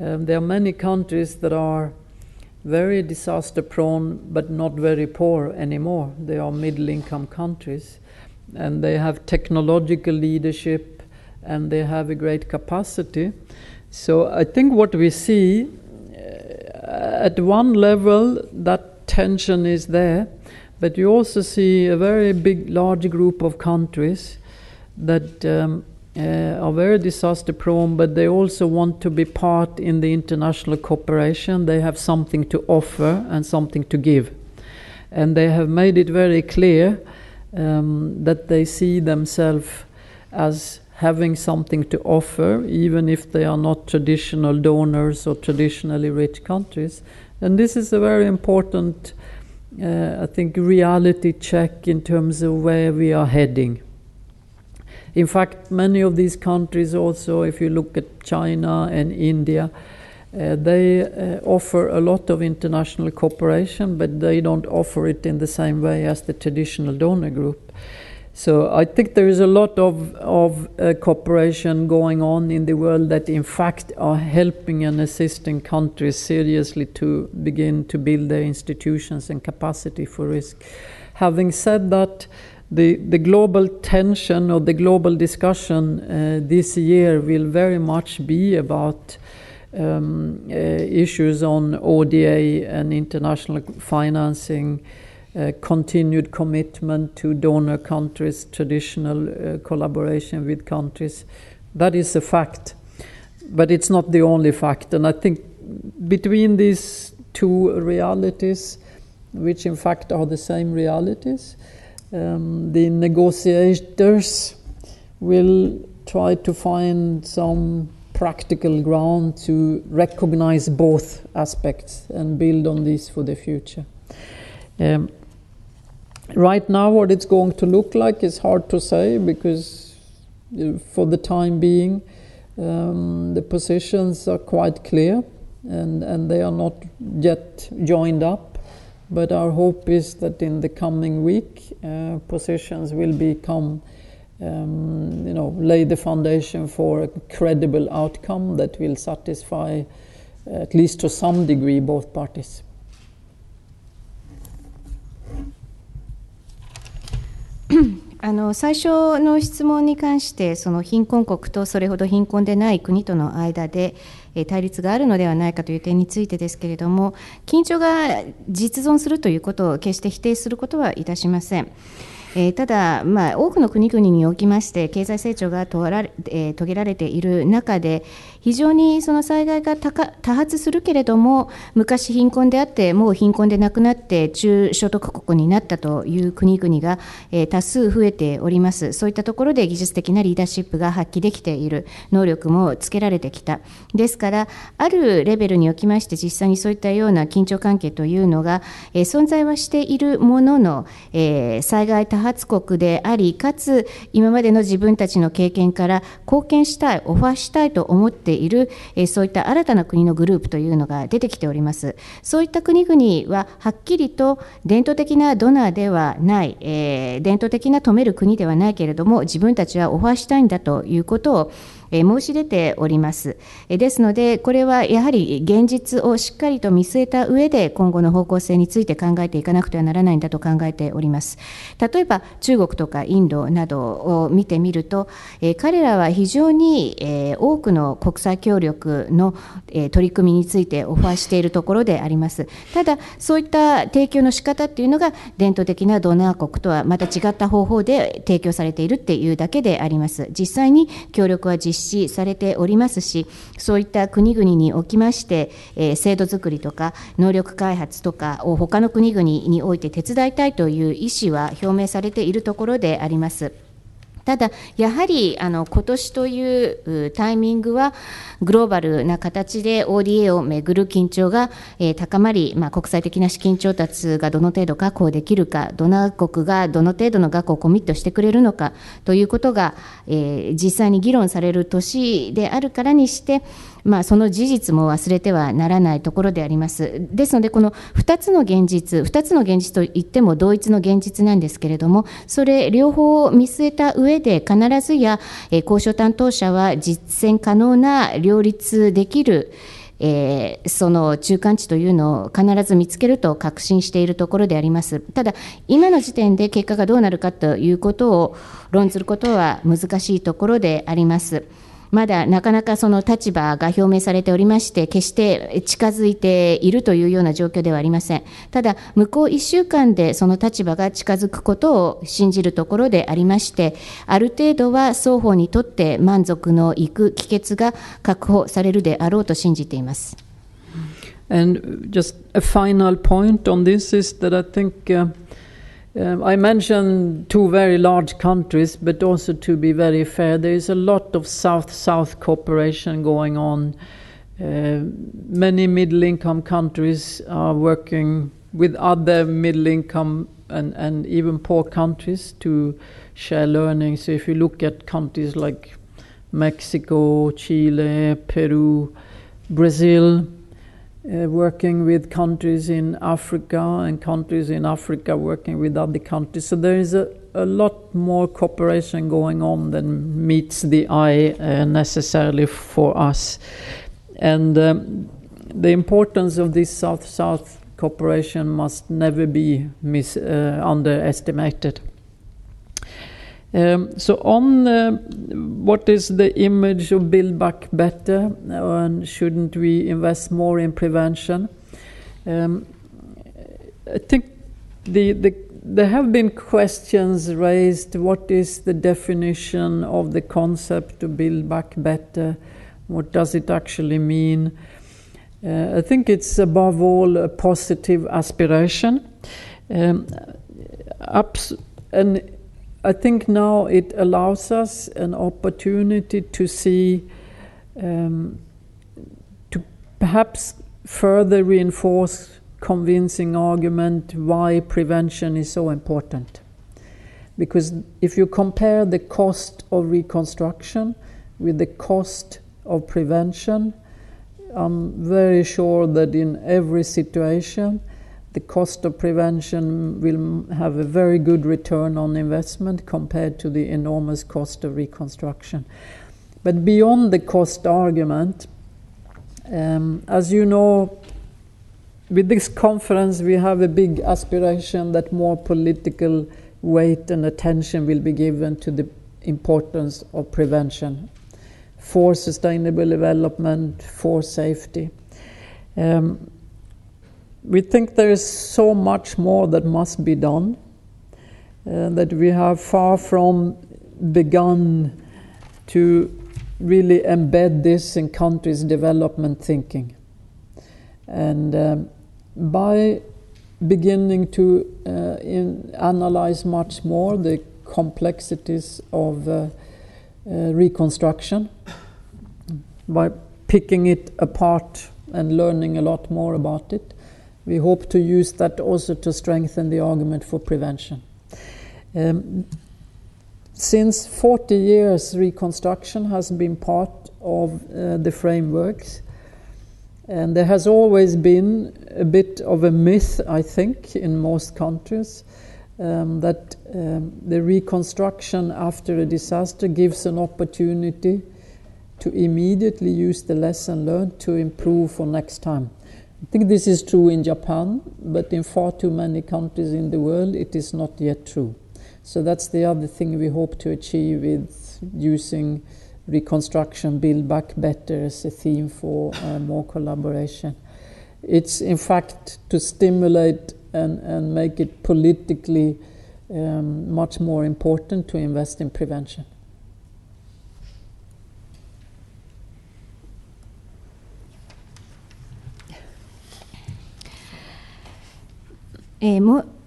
um, there are many countries that are very disaster prone but not very poor anymore. They are middle income countries and they have technological leadership and they have a great capacity. So I think what we see uh, at one level, that tension is there, but you also see a very big, large group of countries that um, uh, are very disaster prone, but they also want to be part in the international cooperation. They have something to offer and something to give. And they have made it very clear um, that they see themselves as having something to offer, even if they are not traditional donors or traditionally rich countries. And this is a very important, uh, I think, reality check in terms of where we are heading. In fact, many of these countries also, if you look at China and India, uh, they uh, offer a lot of international cooperation, but they don't offer it in the same way as the traditional donor group. So I think there is a lot of, of uh, cooperation going on in the world that, in fact, are helping and assisting countries seriously to begin to build their institutions and capacity for risk. Having said that, the, the global tension or the global discussion uh, this year will very much be about um, uh, issues on ODA and international financing, uh, continued commitment to donor countries, traditional uh, collaboration with countries. That is a fact, but it's not the only fact. And I think between these two realities, which in fact are the same realities, um, the negotiators will try to find some practical ground to recognize both aspects and build on this for the future. Um, right now, what it's going to look like is hard to say because, uh, for the time being, um, the positions are quite clear and, and they are not yet joined up. But our hope is that in the coming week, uh, positions will become um, you know, lay the foundation for a credible outcome that will satisfy, uh, at least to some degree, both parties. あの最初の質問に関してその貧困国とそれほど貧困でない国との間で、対立があるのではないかという点についてですけれども緊張が実存するということを決して否定することはいたしません。えー、ただ、まあ、多くの国々におきまして経済成長がとら、えー、遂げられている中で、非常にその災害が多発するけれども昔貧困であってもう貧困でなくなって中所得国になったという国々が、え多数増えておりますそういったところで技術的なリーダーシップが発揮できている能力もつけられてきたですからあるレベルにおきまして実際にそういったような緊張関係というのが、え存在はしているものの、え災害多発国でありかつ今までの自分たちの経験から貢献したいオファーしたいと思ってている、えそういった新たな国のグループというのが出てきております。そういった国々ははっきりと伝統的なドナーではない、え伝統的な止める国ではないけれども自分たちはオファーしたいんだということをえ申し出ております。えですので、これはやはり現実をしっかりと見据えた上で、今後の方向性について考えていかなくてはならないんだと考えております。例えば、中国とかインドなどを見てみると、え彼らは非常に、え多くの国際協力の、え取り組みについてオファーしているところであります。ただ、そういった提供の仕方っていうのが、伝統的なドナー国とはまた違った方法で提供されているっていうだけであります。実際に協力は実実施されておりますし、そういった国々におきまして、え制度づくりとか、能力開発とかを他の国々において手伝いたいという意思は表明されているところであります。ただ、やはりあの今年というタイミングはグローバルな形で ODA をめぐる緊張が、え高まり、まあ、国際的な資金調達がどの程度確保できるかドナー国がどの程度の額をコミットしてくれるのかということが、えー、実際に議論される年であるからにしてまあ、その事実も忘れてはならないところであります。ですので、この2つの現実、2つの現実といっても同一の現実なんですけれども、それ両方を見据えた上で、必ずや交渉担当者は実践可能な両立できる、えー、その中間値というのを必ず見つけると確信しているところであります。ただ、今の時点で結果がどうなるかということを論ずることは難しいところであります。まだなかなかその立場が表明されておりまして、決して近づいているというような状況ではありません。ただ、向こう1週間でその立場が近づくことを信じるところでありまして、ある程度は双方にとって満足のいく帰結が確保されるであろうと信じています。And just a final point on this is that I think、uh Um, I mentioned two very large countries, but also to be very fair, there is a lot of South South cooperation going on. Uh, many middle income countries are working with other middle income and, and even poor countries to share learning. So, if you look at countries like Mexico, Chile, Peru, Brazil, uh, working with countries in Africa and countries in Africa working with other countries. So there is a, a lot more cooperation going on than meets the eye uh, necessarily for us. And um, the importance of this South South cooperation must never be mis- uh, underestimated. Um, ehm, so on uh, eh, what is the image of Build Back Better and shouldn't we invest more in prevention? Um, I think the, the, there have been questions raised what is the definition of the concept to Build Back Better? What does it actually mean? Uh, I think it's above all a positive aspiration. Um, ehm, and I think now it allows us an opportunity to see, um, to perhaps further reinforce convincing argument why prevention is so important. Because if you compare the cost of reconstruction with the cost of prevention, I'm very sure that in every situation the cost of prevention will have a very good return on investment compared to the enormous cost of reconstruction. But beyond the cost argument, um, as you know, with this conference, we have a big aspiration that more political weight and attention will be given to the importance of prevention for sustainable development, for safety. Um, we think there is so much more that must be done, uh, that we have far from begun to really embed this in countries' development thinking. And um, by beginning to uh, in, analyze much more the complexities of uh, uh reconstruction, by picking it apart and learning a lot more about it, we hope to use that also to strengthen the argument for prevention. Um, since 40 years, reconstruction has been part of uh, the frameworks. And there has always been a bit of a myth, I think, in most countries um, that um, the reconstruction after a disaster gives an opportunity to immediately use the lesson learned to improve for next time. I think this is true in Japan, but in far too many countries in the world, it is not yet true. So that's the other thing we hope to achieve with using reconstruction, build back better as a theme for uh, more collaboration. It's in fact to stimulate and, and make it politically um, much more important to invest in prevention. えー、も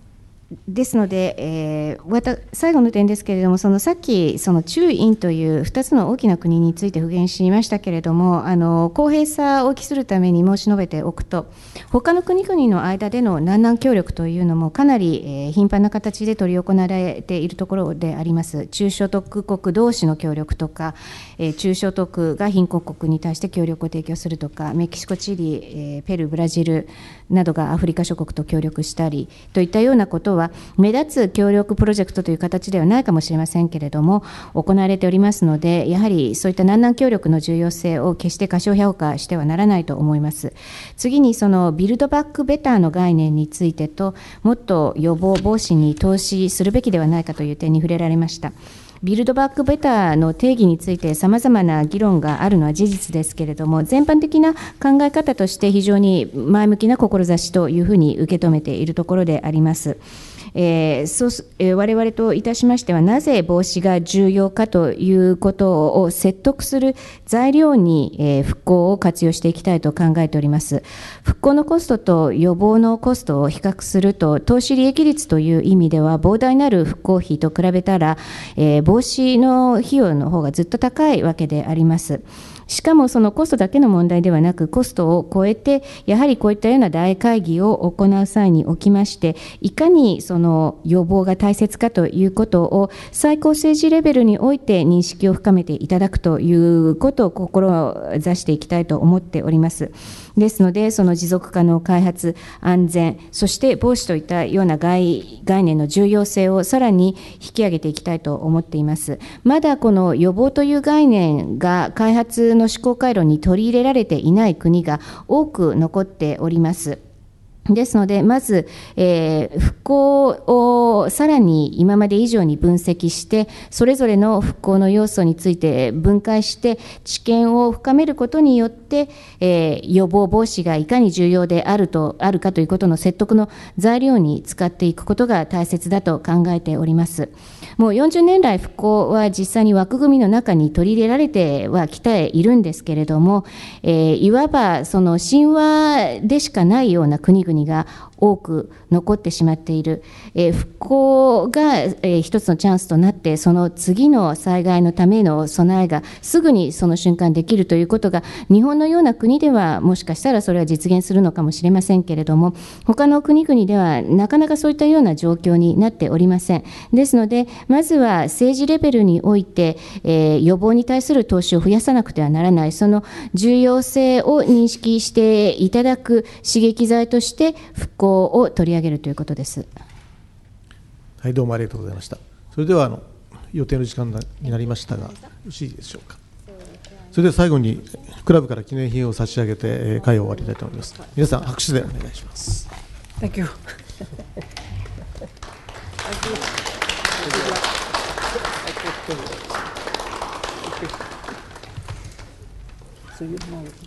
ですので、えー、最後の点ですけれども、そのさっき、その中印という2つの大きな国について復元しましたけれども、あの公平さを期するために申し述べておくと、他の国々の間での南南協力というのも、かなり、えー、頻繁な形で執り行われているところであります、中所得国同士の協力とか、えー、中所得が貧困国に対して協力を提供するとか、メキシコ、チリ、えペルー、ブラジルなどがアフリカ諸国と協力したりといったようなことは、は目立つ協力プロジェクトという形ではないかもしれませんけれども行われておりますのでやはりそういった南南協力の重要性を決して過小評価してはならないと思います次にそのビルドバックベターの概念についてともっと予防防止に投資するべきではないかという点に触れられましたビルドバックベターの定義についてさまざまな議論があるのは事実ですけれども全般的な考え方として非常に前向きな志というふうに受け止めているところであります。えーそうえー、我々といたしましてはなぜ防止が重要かということを説得する材料に、えー、復興を活用していきたいと考えております復興のコストと予防のコストを比較すると投資利益率という意味では膨大なる復興費と比べたら、えー、防止の費用の方がずっと高いわけであります。しかもそのコストだけの問題ではなく、コストを超えて、やはりこういったような大会議を行う際におきまして、いかにその予防が大切かということを、最高政治レベルにおいて認識を深めていただくということを心していきたいと思っております。ですので、その持続可能開発、安全、そして防止といったような概念の重要性をさらに引き上げていきたいと思っています。まだこの予防という概念が開発の思考回路に取り入れられていない国が多く残っております。ですので、まず、えー、復興をさらに今まで以上に分析して、それぞれの復興の要素について分解して、知見を深めることによって、えー、予防防止がいかに重要であると、あるかということの説得の材料に使っていくことが大切だと考えております。もう40年来復興は実際に枠組みの中に取り入れられてはきているんですけれども、えー、いわばその神話でしかないような国々国が多く残ってしまっている、え復興が、え一つのチャンスとなってその次の災害のための備えがすぐにその瞬間できるということが日本のような国ではもしかしたらそれは実現するのかもしれませんけれども他の国々ではなかなかそういったような状況になっておりませんですのでまずは政治レベルにおいて、えー、予防に対する投資を増やさなくてはならないその重要性を認識していただく刺激剤として復興法を取り上げるということです。はい、どうもありがとうございました。それではあの予定の時間になりましたが、よろしいでしょうか。それでは最後にクラブから記念品を差し上げて会を終わりたいと思います。皆さん拍手でお願いします。Thank you. Thank you.